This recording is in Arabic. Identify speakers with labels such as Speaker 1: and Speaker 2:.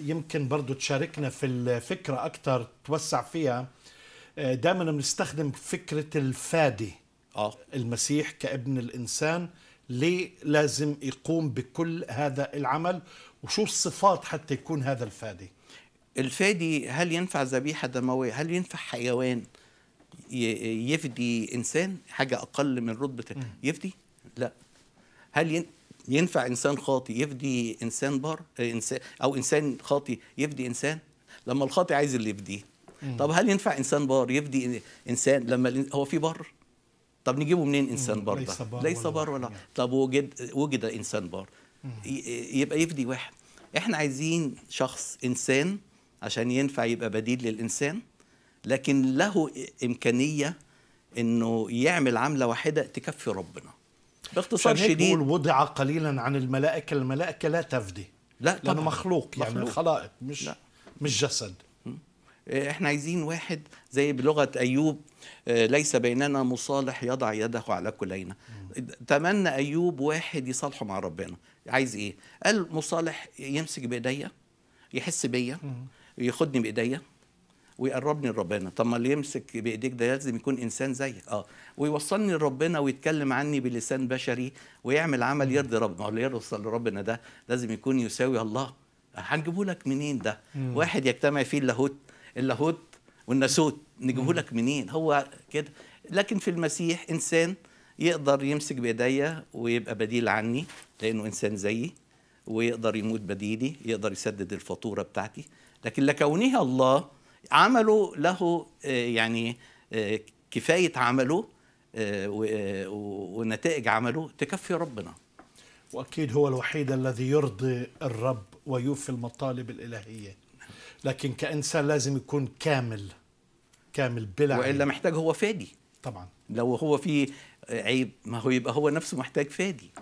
Speaker 1: يمكن برضو تشاركنا في الفكرة أكتر توسع فيها آه، دائما بنستخدم فكرة الفادي آه. المسيح كابن الإنسان ليه لازم يقوم بكل هذا العمل وشو الصفات حتى يكون هذا الفادي الفادي هل ينفع ذبيحة دموية هل ينفع حيوان
Speaker 2: يفدي إنسان حاجة أقل من رتبة يفدي لا هل ين... ينفع انسان خاطي يفدي انسان بر آه، إنسان او انسان خاطي يفدي انسان لما الخاطي عايز اللي يفديه طب هل ينفع انسان بار يفدي انسان لما هو في بر طب نجيبه منين انسان بار ده ليس بار ولا, ولا. يعني. طب وجد وجد انسان بار يبقى يفدي واحد احنا عايزين شخص انسان عشان ينفع يبقى بديل للانسان لكن له امكانيه انه يعمل عمله واحده تكفي ربنا
Speaker 1: باختصار شديد وضع قليلا عن الملائكه الملائكه لا تفدي لا طبعا. لانه مخلوق يعني مخلوق. خلائق مش لا. مش جسد
Speaker 2: إيه، احنا عايزين واحد زي بلغه ايوب آه، ليس بيننا مصالح يضع يده على كلينا تمنى ايوب واحد يصالحه مع ربنا عايز ايه قال مصالح يمسك بايديا يحس بيا ياخدني بايديا ويقربني لربنا طب ما اللي يمسك بايديك ده لازم يكون انسان زيك اه ويوصلني لربنا ويتكلم عني بلسان بشري ويعمل عمل يرضي ربنا ما هو اللي يوصل لربنا ده لازم يكون يساوي الله هنجيبه لك منين ده مم. واحد يجتمع فيه اللاهوت اللاهوت والناسوت نجيبه لك منين هو كده لكن في المسيح انسان يقدر يمسك بايديا ويبقى بديل عني لانه انسان زيي ويقدر يموت بديلي يقدر يسدد الفاتوره بتاعتي لكن لكونها الله عملوا له آه، يعني آه، كفايه عمله آه، ونتائج عمله تكفي ربنا
Speaker 1: واكيد هو الوحيد الذي يرضي الرب ويوفي المطالب الالهيه لكن كانسان لازم يكون كامل كامل بلا والا محتاج هو فادي طبعا
Speaker 2: لو هو في عيب ما هو يبقى هو نفسه محتاج فادي